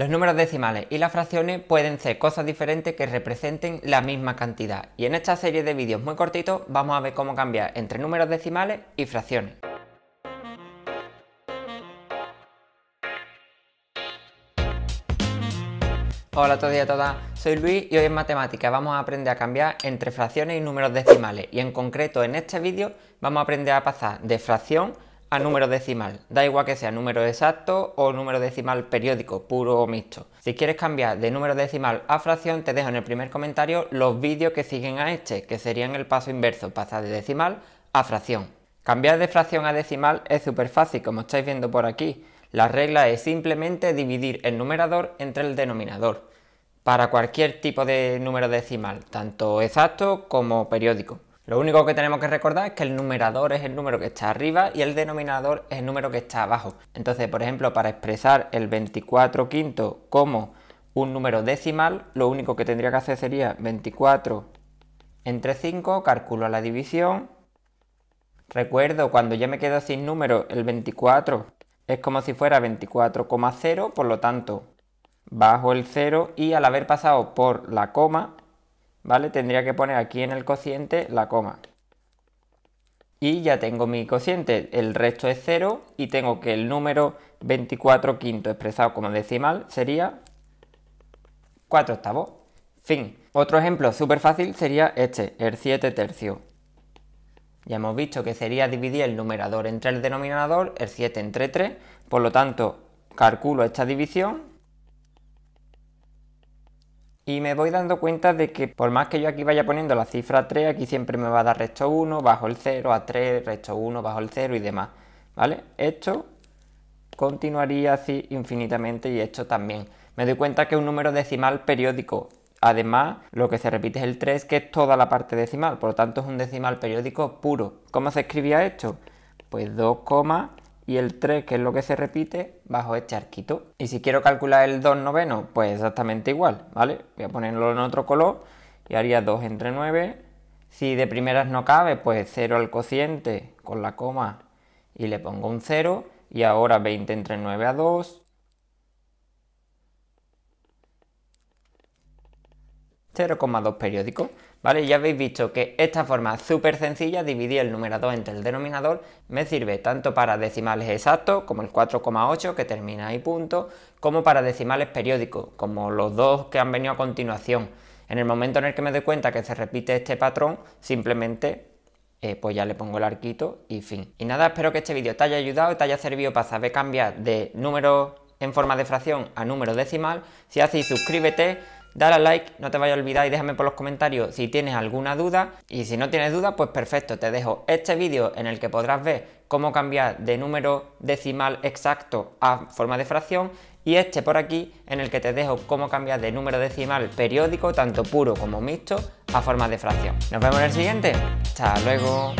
Los números decimales y las fracciones pueden ser cosas diferentes que representen la misma cantidad y en esta serie de vídeos muy cortitos vamos a ver cómo cambiar entre números decimales y fracciones. Hola a todos y a todas, soy Luis y hoy en matemática vamos a aprender a cambiar entre fracciones y números decimales y en concreto en este vídeo vamos a aprender a pasar de fracción a número decimal. Da igual que sea número exacto o número decimal periódico, puro o mixto. Si quieres cambiar de número decimal a fracción, te dejo en el primer comentario los vídeos que siguen a este, que serían el paso inverso, pasar de decimal a fracción. Cambiar de fracción a decimal es súper fácil, como estáis viendo por aquí. La regla es simplemente dividir el numerador entre el denominador, para cualquier tipo de número decimal, tanto exacto como periódico. Lo único que tenemos que recordar es que el numerador es el número que está arriba y el denominador es el número que está abajo. Entonces, por ejemplo, para expresar el 24 quinto como un número decimal, lo único que tendría que hacer sería 24 entre 5, calculo la división. Recuerdo, cuando ya me quedo sin número, el 24 es como si fuera 24,0, por lo tanto, bajo el 0 y al haber pasado por la coma, ¿vale? Tendría que poner aquí en el cociente la coma. Y ya tengo mi cociente, el resto es 0 y tengo que el número 24 quinto expresado como decimal sería 4 octavos. Fin. Otro ejemplo súper fácil sería este, el 7 tercio. Ya hemos visto que sería dividir el numerador entre el denominador, el 7 entre 3, por lo tanto calculo esta división y me voy dando cuenta de que por más que yo aquí vaya poniendo la cifra 3, aquí siempre me va a dar resto 1, bajo el 0, a 3, resto 1, bajo el 0 y demás. ¿Vale? Esto continuaría así infinitamente y esto también. Me doy cuenta que es un número decimal periódico. Además, lo que se repite es el 3, que es toda la parte decimal, por lo tanto es un decimal periódico puro. ¿Cómo se escribía esto? Pues 2, y el 3, que es lo que se repite, bajo este arquito. Y si quiero calcular el 2 noveno, pues exactamente igual, ¿vale? Voy a ponerlo en otro color y haría 2 entre 9. Si de primeras no cabe, pues 0 al cociente con la coma y le pongo un 0. Y ahora 20 entre 9 a 2. 0,2 periódico ¿Vale? Ya habéis visto que esta forma súper sencilla, dividir el numerador entre el denominador, me sirve tanto para decimales exactos, como el 4,8 que termina ahí punto, como para decimales periódicos, como los dos que han venido a continuación. En el momento en el que me doy cuenta que se repite este patrón, simplemente eh, pues ya le pongo el arquito y fin. Y nada, espero que este vídeo te haya ayudado, te haya servido para saber cambiar de número en forma de fracción a número decimal. Si así, suscríbete Dale a like, no te vayas a olvidar y déjame por los comentarios si tienes alguna duda. Y si no tienes duda, pues perfecto, te dejo este vídeo en el que podrás ver cómo cambiar de número decimal exacto a forma de fracción y este por aquí en el que te dejo cómo cambiar de número decimal periódico, tanto puro como mixto, a forma de fracción. Nos vemos en el siguiente. Hasta luego.